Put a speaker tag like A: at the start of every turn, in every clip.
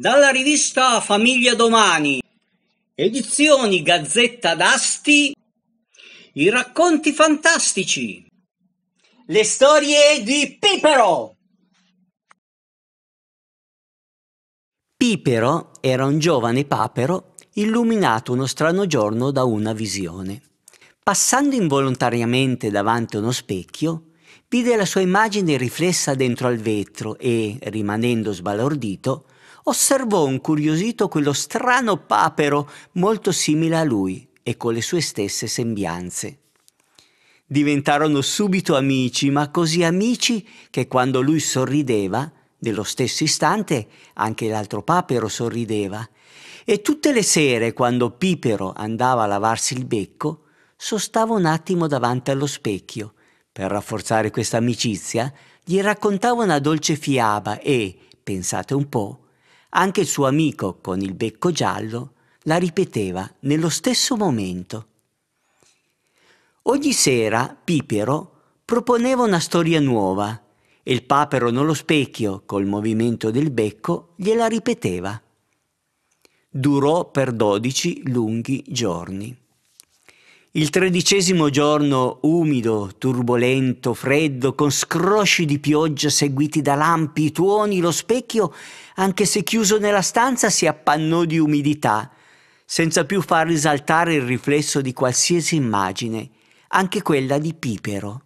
A: Dalla rivista Famiglia Domani, edizioni Gazzetta d'Asti, i racconti fantastici, le storie di Pipero. Pipero era un giovane papero illuminato uno strano giorno da una visione. Passando involontariamente davanti a uno specchio, vide la sua immagine riflessa dentro al vetro e, rimanendo sbalordito, osservò incuriosito quello strano papero molto simile a lui e con le sue stesse sembianze. Diventarono subito amici, ma così amici che quando lui sorrideva, nello stesso istante anche l'altro papero sorrideva, e tutte le sere quando Pipero andava a lavarsi il becco, sostava un attimo davanti allo specchio. Per rafforzare questa amicizia, gli raccontava una dolce fiaba e, pensate un po', anche il suo amico con il becco giallo la ripeteva nello stesso momento. Ogni sera Pipero proponeva una storia nuova e il papero nello specchio, col movimento del becco, gliela ripeteva. Durò per dodici lunghi giorni. Il tredicesimo giorno, umido, turbolento, freddo, con scrosci di pioggia seguiti da lampi, tuoni, lo specchio, anche se chiuso nella stanza, si appannò di umidità, senza più far risaltare il riflesso di qualsiasi immagine, anche quella di Pipero.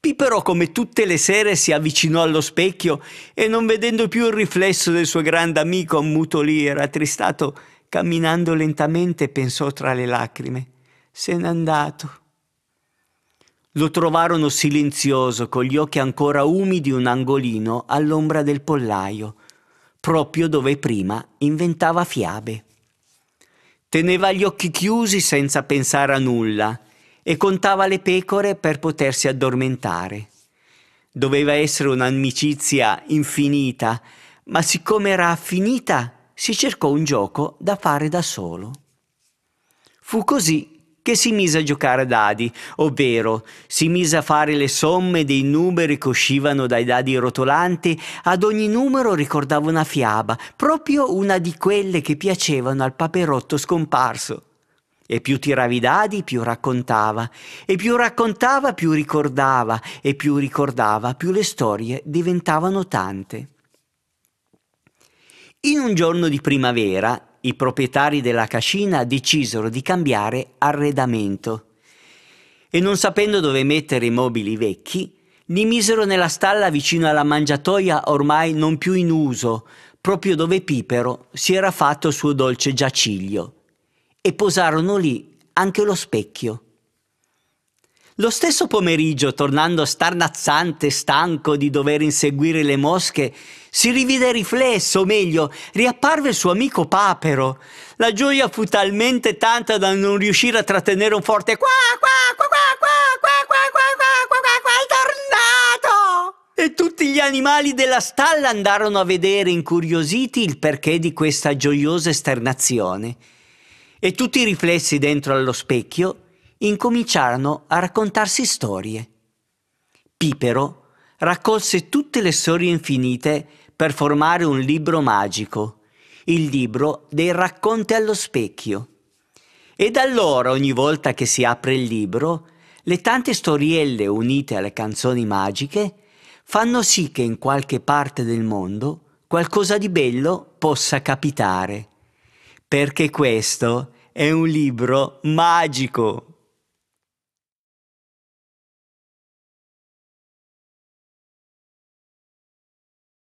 A: Pipero, come tutte le sere, si avvicinò allo specchio e, non vedendo più il riflesso del suo grande amico, ammutolì e rattristato, camminando lentamente pensò tra le lacrime se n'è andato. Lo trovarono silenzioso, con gli occhi ancora umidi, un angolino all'ombra del pollaio, proprio dove prima inventava fiabe. Teneva gli occhi chiusi senza pensare a nulla e contava le pecore per potersi addormentare. Doveva essere un'amicizia infinita, ma siccome era finita, si cercò un gioco da fare da solo. Fu così che si mise a giocare a dadi, ovvero si mise a fare le somme dei numeri che uscivano dai dadi rotolanti, ad ogni numero ricordava una fiaba, proprio una di quelle che piacevano al paperotto scomparso. E più tiravi i dadi, più raccontava, e più raccontava, più ricordava, e più ricordava, più le storie diventavano tante. In un giorno di primavera, i proprietari della cascina decisero di cambiare arredamento e non sapendo dove mettere i mobili vecchi, li misero nella stalla vicino alla mangiatoia ormai non più in uso, proprio dove Pipero si era fatto il suo dolce giaciglio, e posarono lì anche lo specchio lo stesso pomeriggio, tornando starnazzante e stanco di dover inseguire le mosche, si rivide riflesso, o meglio, riapparve il suo amico Papero. La gioia fu talmente tanta da non riuscire a trattenere un forte qua qua qua qua qua qua qua qua qua qua qua qua è tornato! E tutti gli animali della stalla andarono a vedere incuriositi il perché di questa gioiosa esternazione. E tutti i riflessi dentro allo specchio incominciarono a raccontarsi storie. Pipero raccolse tutte le storie infinite per formare un libro magico, il libro dei racconti allo specchio. E da allora ogni volta che si apre il libro, le tante storielle unite alle canzoni magiche fanno sì che in qualche parte del mondo qualcosa di bello possa capitare. Perché questo è un libro magico.